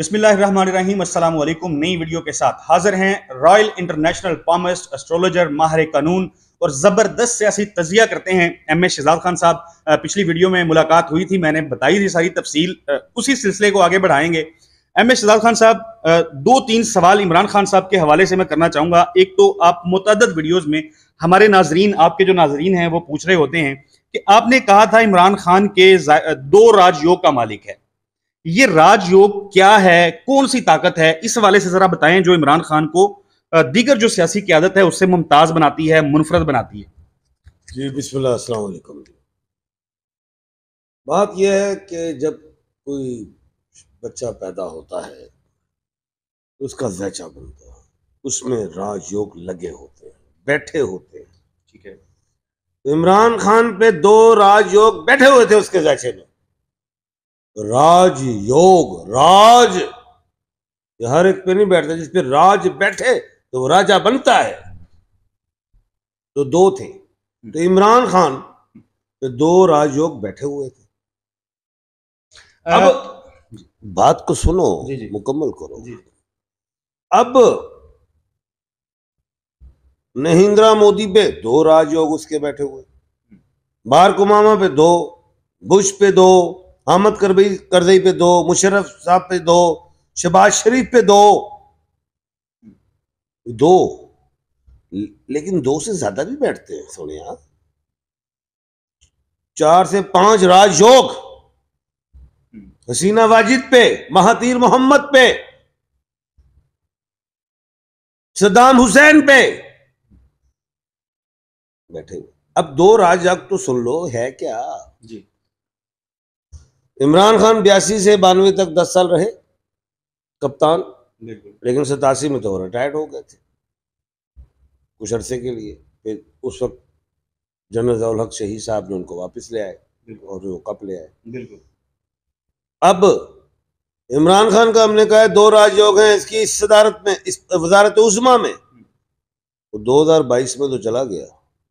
बिस्मिल्लाहिर्रहमानिर्रहीम अस्सलाम वालेकुम नई वीडियो के साथ हाजिर हैं रॉयल इंटरनेशनल पामिस्ट एस्ट्रोलॉजर माहर कानून और ज़बरदस्त सियासी तजिया करते हैं एम ए शहजाद खान साहब पिछली वीडियो में मुलाकात हुई थी मैंने बताई थी सारी तफसील उसी सिलसिले को आगे बढ़ाएंगे एम ए शहजाद खान साहब दो तीन सवाल इमरान खान साहब के हवाले से मैं करना चाहूँगा एक तो आप मुतद वीडियोज़ में हमारे नाजरीन आपके जो नाजरीन हैं वो पूछ रहे होते हैं कि आपने कहा था इमरान खान के दो राजयोग का मालिक है ये राजयोग क्या है कौन सी ताकत है इस वाले से जरा बताएं जो इमरान खान को दीगर जो सियासी क्यादत है उससे मुमताज बनाती है मुनफरद बनाती है जी बिस्मिल्लाह अस्सलाम बात यह है कि जब कोई बच्चा पैदा होता है तो उसका जैचा बनता है उसमें राजयोग लगे होते हैं बैठे होते हैं ठीक है इमरान खान पे दो राजयोग बैठे हुए थे उसके जैचे में राज योग राज ये हर एक पे नहीं बैठता जिसपे राज बैठे तो वो राजा बनता है तो दो थे तो इमरान खान पे तो दो राजयोग बैठे हुए थे अब बात को सुनो मुकम्मल करो अब नहिंद्रा मोदी पे दो राजयोग उसके बैठे हुए बार कुमामा पे दो बुश पे दो अहमद करबई करदई पे दो मुशरफ साहब पे दो शहबाज शरीफ पे दो दो लेकिन दो से ज्यादा भी बैठते हैं यार चार से पांच राजयोग हसीना वाजिद पे महातीर मोहम्मद पे सद्दाम हुसैन पे बैठे अब दो राजयोग तो सुन लो है क्या जी इमरान खान बयासी से बानवे तक दस साल रहे कप्तान लेकिन सतासी में तो रिटायर्ड हो गए थे कुछ अरसे के लिए फिर उस वक्त जनरल जवल हक शहीद साहब ने उनको वापस ले आए और वो कप ले आए अब इमरान खान का हमने कहा दो राजयोग हैं इसकी इस सदारत में इस वजारत उजमा में वो 2022 में तो चला गया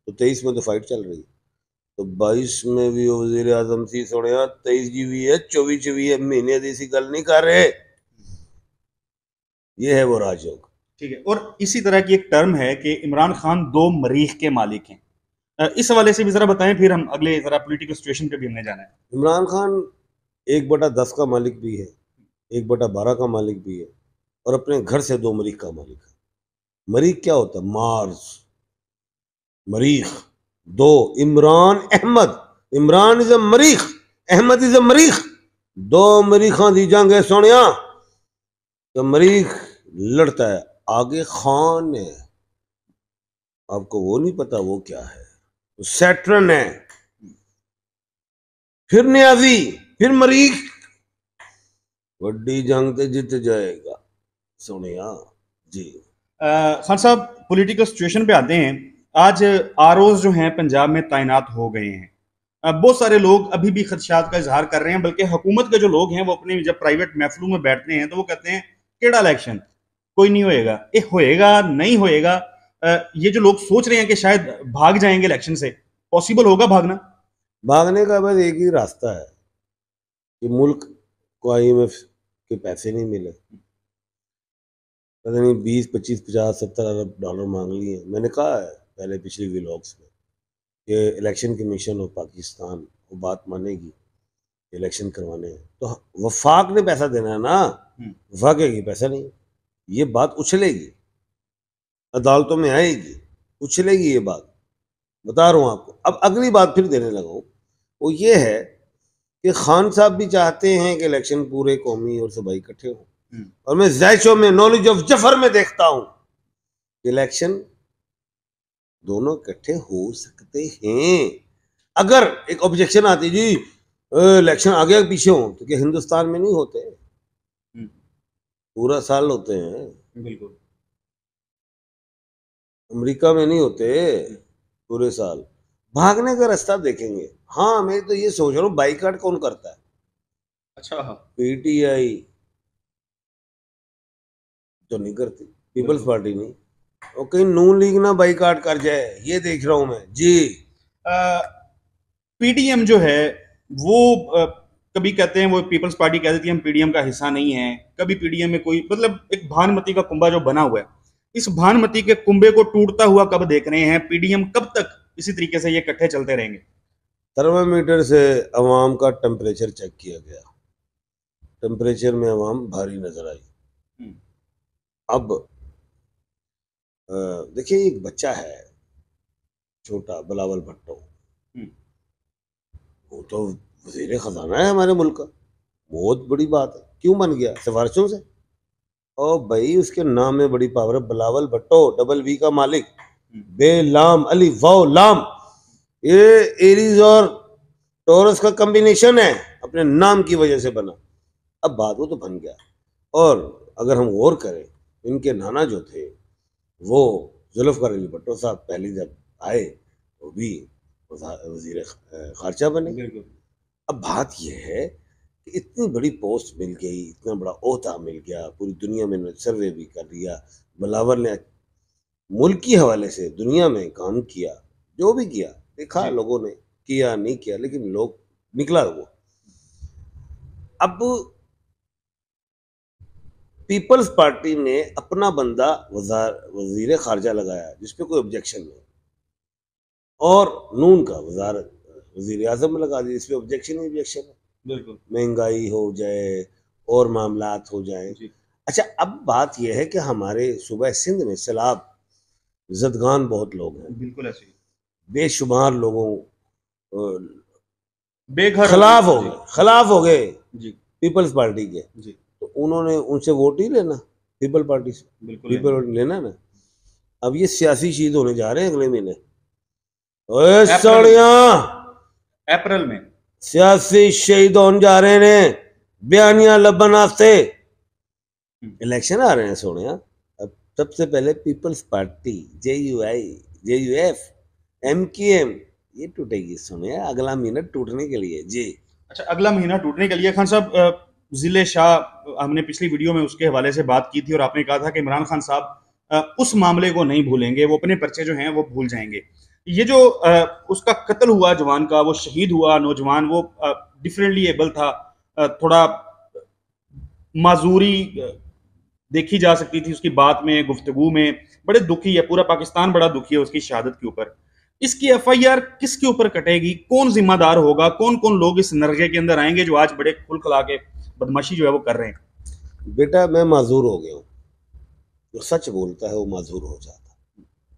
तो 23 में तो फाइट चल रही है तो बाईस में भी वजीर आजम थी सुने तेईस की भी है चौबीस भी है महीने ऐसी गल नहीं कर रहे ये है वो राजयोग ठीक है और इसी तरह की एक टर्म है कि इमरान खान दो मरीख के मालिक हैं इस हवाले से भी जरा बताएं फिर हम अगले जरा पॉलिटिकल सिचुएशन पे भी हमने जाना है इमरान खान एक बटा दस का मालिक भी है एक बटा बारह का मालिक भी है और अपने घर से दो मरीख का मालिक है मरीख क्या होता है मार्स मरीख दो इमरान अहमद इमरान इज अ मरीख अहमद इज अ मरीख दो मरीखा दी जंग है सुनिया तो मरीख लड़ता है आगे खान है आपको वो नहीं पता वो क्या है तो सैटरन है फिर न्याजी फिर मरीख वड्डी जंग तो जीत जाएगा सुनिया जी खान साहब पॉलिटिकल सिचुएशन पे आते हैं आज आर जो हैं पंजाब में तैनात हो गए हैं बहुत सारे लोग अभी भी खदशात का इजहार कर रहे हैं बल्कि हुकूमत के जो लोग हैं वो अपने जब प्राइवेट महफलों में बैठते हैं तो वो कहते हैं केड़ा इलेक्शन कोई नहीं होएगा ये होएगा नहीं होएगा ये जो लोग सोच रहे हैं कि शायद भाग जाएंगे इलेक्शन से पॉसिबल होगा भागना भागने का बस एक ही रास्ता है कि मुल्क को आई एम एफ के पैसे नहीं मिले पता नहीं बीस पच्चीस पचास सत्तर अरब डॉलर मांग लिए मैंने कहा है पहले पिछली विलॉग्स में कि इलेक्शन कमीशन ऑफ पाकिस्तान वो बात मानेगी इलेक्शन करवाने हैं तो वफाक ने पैसा देना है ना हम्म। वफाक है पैसा नहीं ये बात उछलेगी अदालतों में आएगी उछलेगी ये बात बता रहा हूँ आपको अब अगली बात फिर देने लगा हूँ वो ये है कि खान साहब भी चाहते हैं कि इलेक्शन पूरे कौमी और सबाई इकट्ठे हों हम्म। और मैं जैशों में नॉलेज ऑफ जफर में देखता हूँ इलेक्शन दोनों इकट्ठे हो सकते हैं अगर एक ऑब्जेक्शन आती जी इलेक्शन आगे पीछे हो तो क्या हिंदुस्तान में नहीं होते हम्म। पूरा साल होते हैं बिल्कुल अमेरिका में नहीं होते हम्म। पूरे साल भागने का रास्ता देखेंगे हाँ मैं तो ये सोच रहा हूँ बाइकाट कौन करता है अच्छा हाँ। पीटीआई तो नहीं करती पीपल्स पार्टी नहीं और कहीं नून लीग ना बाइकाट कर जाए ये देख रहा हूं मैं जी पीडीएम जो है वो आ, कभी कहते हैं वो पीपल्स पार्टी कह देती है हम पीडीएम का हिस्सा नहीं है कभी पीडीएम में कोई मतलब एक भानुमति का कुंभा जो बना हुआ है इस भानुमति के कुंभे को टूटता हुआ कब देख रहे हैं पीडीएम कब तक इसी तरीके से ये इकट्ठे चलते रहेंगे थर्मामीटर से अवाम का टेम्परेचर चेक किया गया टेम्परेचर में अवाम भारी नजर आई हम्म। अब देखिए एक बच्चा है छोटा बलावल भट्टो हम्म। वो तो वजीर खजाना है हमारे मुल्क का बहुत बड़ी बात है क्यों बन गया सिफारशों से और भाई उसके नाम में बड़ी पावर है बलावल भट्टो डबल बी का मालिक हम्म। बे लाम अली वाओ लाम ये एरीज और टोरस का कम्बिनेशन है अपने नाम की वजह से बना अब बात वो तो बन गया और अगर हम गौर करें इनके नाना जो थे वो जुल्फ़ार अली भट्टो साहब पहले जब आए वो भी वजीर खारजा बने अब बात यह है कि इतनी बड़ी पोस्ट मिल गई इतना बड़ा अहदा मिल गया पूरी दुनिया में इन्होंने सर्वे भी कर लिया बलावर ने मुल्क के हवाले से दुनिया में काम किया जो भी किया देखा लोगों ने किया नहीं किया लेकिन लोग निकला वो अब पीपल्स पार्टी ने अपना बंदा वजीर खारजा लगाया जिस कोई ऑब्जेक्शन नहीं और नून का वजारत वजीर अजम लगा दिया इसमें ऑब्जेक्शन ही ऑब्जेक्शन है बिल्कुल महंगाई हो जाए और मामला हो जाए अच्छा अब बात यह है कि हमारे सुबह सिंध में सैलाब जदगान बहुत लोग हैं बिल्कुल ऐसे बेशुमार लोगों बेघर खिलाफ हो गए खिलाफ हो गए पीपल्स पार्टी के उन्होंने उनसे वोट ही लेना पीपल पार्टी से पीपल पार्टी लेना ना अब ये सियासी चीज होने जा रहे हैं अगले महीने अप्रैल में सियासी शहीद होने जा रहे ने बयानिया लबन आस्ते इलेक्शन हम्म। आ रहे हैं सोने हाँ। अब सबसे पहले peoples party J U I J U F M की एम ये टूटेगी सोने हाँ। अगला महीना टूटने के लिए जी अच्छा अगला महीना टूटने के लिए खान साहब जिले शाह हमने पिछली वीडियो में उसके हवाले से बात की थी और आपने कहा था कि इमरान खान साहब उस मामले को नहीं भूलेंगे वो अपने पर्चे जो हैं वो भूल जाएंगे ये जो उसका कत्ल हुआ जवान का वो शहीद हुआ नौजवान वो डिफरेंटली एबल था थोड़ा माजूरी देखी जा सकती थी उसकी बात में गुफ्तगु में बड़े दुखी है पूरा पाकिस्तान बड़ा दुखी है उसकी शहादत के ऊपर इसकी एफआईआर किसके ऊपर कटेगी कौन जिम्मेदार होगा कौन कौन लोग इस नरगे के अंदर आएंगे जो आज बड़े खुल खुला के बदमाशी जो है वो कर रहे हैं बेटा मैं माजूर हो गया हूँ जो सच बोलता है वो माजूर हो जाता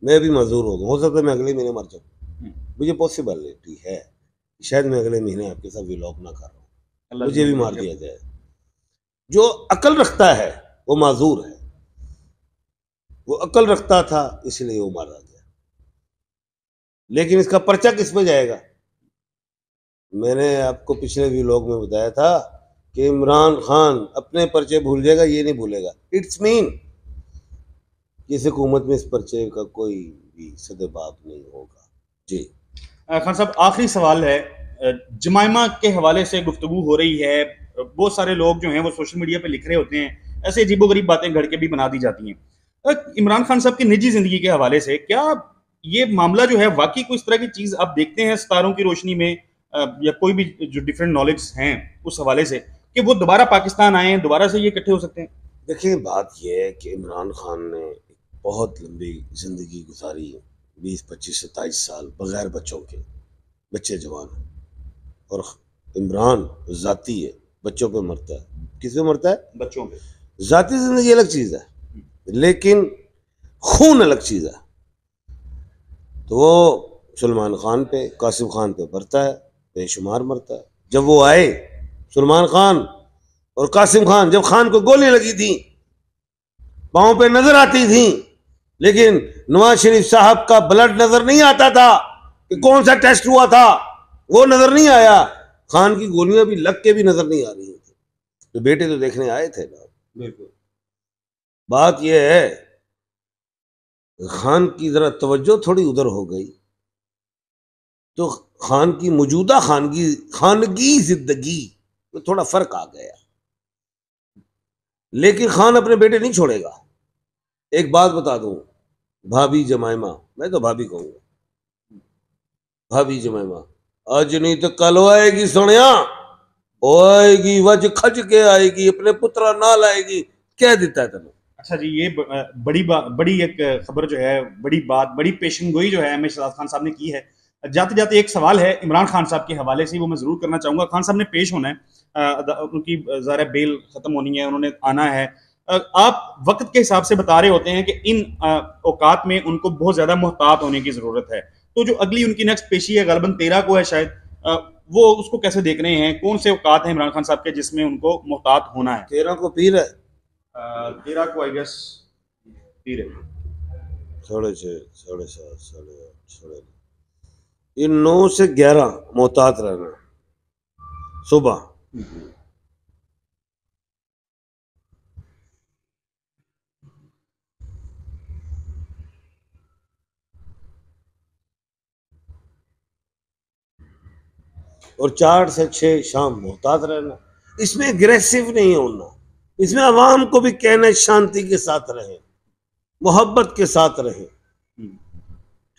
मैं भी माजूर हो गया हो सकता है मैं अगले महीने मर जाऊँ हम्म। मुझे पॉसिबिलिटी है शायद मैं अगले महीने आपके साथ विलॉक ना कर रहा हूँ मुझे भी मार दिया जाए जो अकल रखता है वो माजूर है वो अकल रखता था इसलिए वो मारा गया लेकिन इसका पर्चा किस पे जाएगा मैंने आपको पिछले व्यूलॉग में बताया था कि इमरान खान अपने पर्चे भूल जाएगा ये नहीं भूलेगा इट्स मीन इस हुकूमत में इस पर्चे का कोई भी सदबाब नहीं होगा जी खान साहब आखिरी सवाल है जमायमा के हवाले से गुफ्तु हो रही है बहुत सारे लोग जो हैं वो सोशल मीडिया पे लिख रहे होते हैं ऐसे अजीबो गरीब बातें घर के भी बना दी जाती हैं इमरान खान साहब की निजी ज़िंदगी के हवाले से क्या ये मामला जो है वाकई कोई इस तरह की चीज आप देखते हैं सितारों की रोशनी में या कोई भी जो डिफरेंट नॉलेज हैं उस हवाले से कि वो दोबारा पाकिस्तान आए दोबारा से ये इकट्ठे हो सकते हैं देखिए बात यह है कि इमरान खान ने बहुत लंबी ज़िंदगी गुजारी है बीस पच्चीस सत्ताईस साल बग़ैर बच्चों के बच्चे जवान हैं और इमरान ज़ाती है बच्चों पे मरता है किस पे मरता है बच्चों पे ज़ाती ज़िंदगी अलग चीज़ है लेकिन खून अलग चीज़ है तो वो सलमान खान पे कासिम खान पे मरता है बेशुमार मरता है जब वो आए सलमान खान और कासिम खान जब खान को गोलियां लगी थी पाँव पे नजर आती थी लेकिन नवाज शरीफ साहब का ब्लड नजर नहीं आता था कि कौन सा टेस्ट हुआ था वो नजर नहीं आया खान की गोलियां भी लग के भी नजर नहीं आ रही थी तो बेटे तो देखने आए थे ना बिल्कुल बात यह है खान की ज़रा तवज्जो थोड़ी उधर हो गई तो खान की मौजूदा खानगी खानगी जिंदगी में थोड़ा फर्क आ गया लेकिन खान अपने बेटे नहीं छोड़ेगा एक बात बता दू भाभी जमाइमा मैं तो भाभी कहूंगा भाभी जमाइमा आज नहीं तो कल आएगी सोनिया आएगी वज खज के आएगी अपने पुत्रा नाल आएगी कह देता है तेन अच्छा जी ये बड़ी बड़ी एक खबर जो है बड़ी बात बड़ी पेशन गोई जो है अहमद शहजाद खान साहब ने की है जाते जाते एक सवाल है इमरान खान साहब के हवाले से वो मैं ज़रूर करना चाहूंगा खान साहब ने पेश होना है उनकी ज़रा बेल ख़त्म होनी है उन्होंने आना है आप वक्त के हिसाब से बता रहे होते हैं कि इन औकात में उनको बहुत ज़्यादा मोहतात होने की ज़रूरत है तो जो अगली उनकी नेक्स्ट पेशी है गलबन तेरह को है शायद वो उसको कैसे देख रहे हैं कौन से औकात हैं इमरान खान साहब के जिसमें उनको मोहतात होना है तेरह को पीर है तेरा को आई गेस तेरे साढ़े छः साढ़े सात साढ़े आठ साढ़े नौ ये नौ से ग्यारह मोहतात रहना सुबह और चार से छः शाम मोहतात रहना इसमें एग्रेसिव नहीं होना इसमें आवाम को भी कहना शांति के साथ रहे मोहब्बत के साथ रहे हम्म।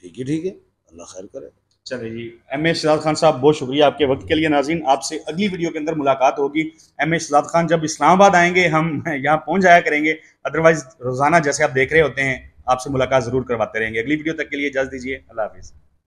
ठीक है ठीक है अल्लाह खैर करे चले जी एम ए शजाद खान साहब बहुत शुक्रिया आपके वक्त के लिए नाजीन आपसे अगली वीडियो के अंदर मुलाकात होगी एम ए शजाद खान जब इस्लामाबाद आएंगे हम यहाँ पहुँच जाया करेंगे अदरवाइज रोज़ाना जैसे आप देख रहे होते हैं आपसे मुलाकात ज़रूर करवाते रहेंगे अगली वीडियो तक के लिए इजाज़ दीजिए अल्लाह हाफिज़